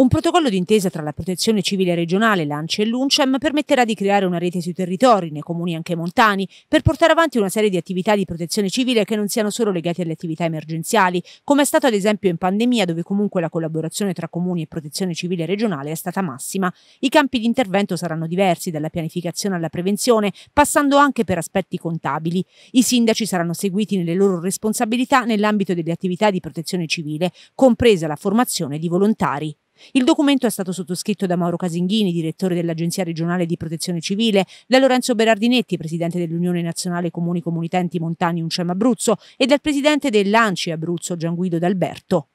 Un protocollo d'intesa tra la Protezione Civile Regionale, l'ANCE e l'UNCEM permetterà di creare una rete sui territori, nei comuni anche montani, per portare avanti una serie di attività di protezione civile che non siano solo legate alle attività emergenziali, come è stato ad esempio in pandemia dove comunque la collaborazione tra comuni e Protezione Civile Regionale è stata massima. I campi di intervento saranno diversi, dalla pianificazione alla prevenzione, passando anche per aspetti contabili. I sindaci saranno seguiti nelle loro responsabilità nell'ambito delle attività di protezione civile, compresa la formazione di volontari. Il documento è stato sottoscritto da Mauro Casinghini, direttore dell'Agenzia regionale di protezione civile, da Lorenzo Berardinetti, presidente dell'Unione Nazionale Comuni Comunitenti Montani Uncem Abruzzo e dal presidente dell'ANCI Abruzzo Gianguido D'Alberto.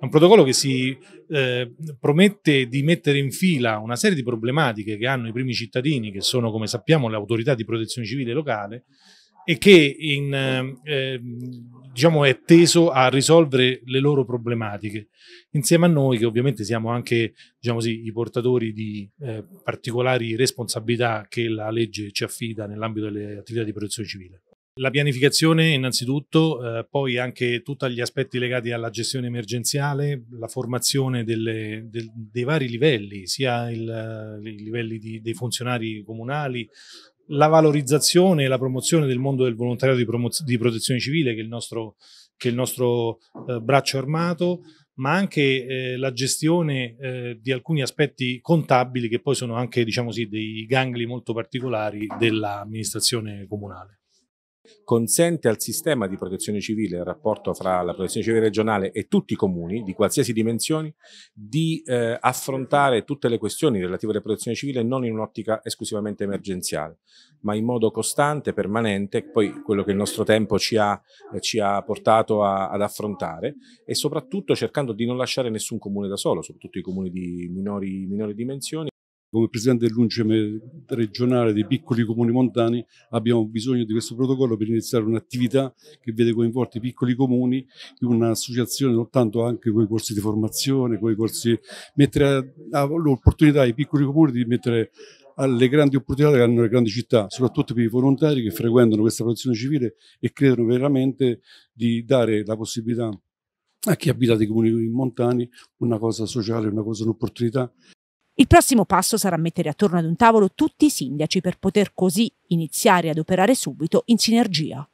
È un protocollo che si eh, promette di mettere in fila una serie di problematiche che hanno i primi cittadini, che sono come sappiamo le autorità di protezione civile locale, e che in, eh, ehm, diciamo, è teso a risolvere le loro problematiche. Insieme a noi, che ovviamente siamo anche diciamo così, i portatori di eh, particolari responsabilità che la legge ci affida nell'ambito delle attività di protezione civile. La pianificazione innanzitutto, eh, poi anche tutti gli aspetti legati alla gestione emergenziale, la formazione delle, del, dei vari livelli, sia il, eh, i livelli di, dei funzionari comunali, la valorizzazione e la promozione del mondo del volontariato di, di protezione civile, che è il nostro, è il nostro eh, braccio armato, ma anche eh, la gestione eh, di alcuni aspetti contabili che poi sono anche diciamo sì, dei gangli molto particolari dell'amministrazione comunale consente al sistema di protezione civile, il rapporto fra la protezione civile regionale e tutti i comuni di qualsiasi dimensione, di eh, affrontare tutte le questioni relative alla protezione civile non in un'ottica esclusivamente emergenziale, ma in modo costante, permanente, poi quello che il nostro tempo ci ha, eh, ci ha portato a, ad affrontare e soprattutto cercando di non lasciare nessun comune da solo, soprattutto i comuni di minori, minori dimensioni come presidente dell'UNCEM regionale dei piccoli comuni montani abbiamo bisogno di questo protocollo per iniziare un'attività che vede coinvolti i piccoli comuni in un'associazione non tanto anche con i corsi di formazione, con i corsi, mettere l'opportunità ai piccoli comuni di mettere alle grandi opportunità che hanno le grandi città, soprattutto per i volontari che frequentano questa protezione civile e credono veramente di dare la possibilità a chi abita dei comuni montani una cosa sociale, una cosa, un'opportunità il prossimo passo sarà mettere attorno ad un tavolo tutti i sindaci per poter così iniziare ad operare subito in sinergia.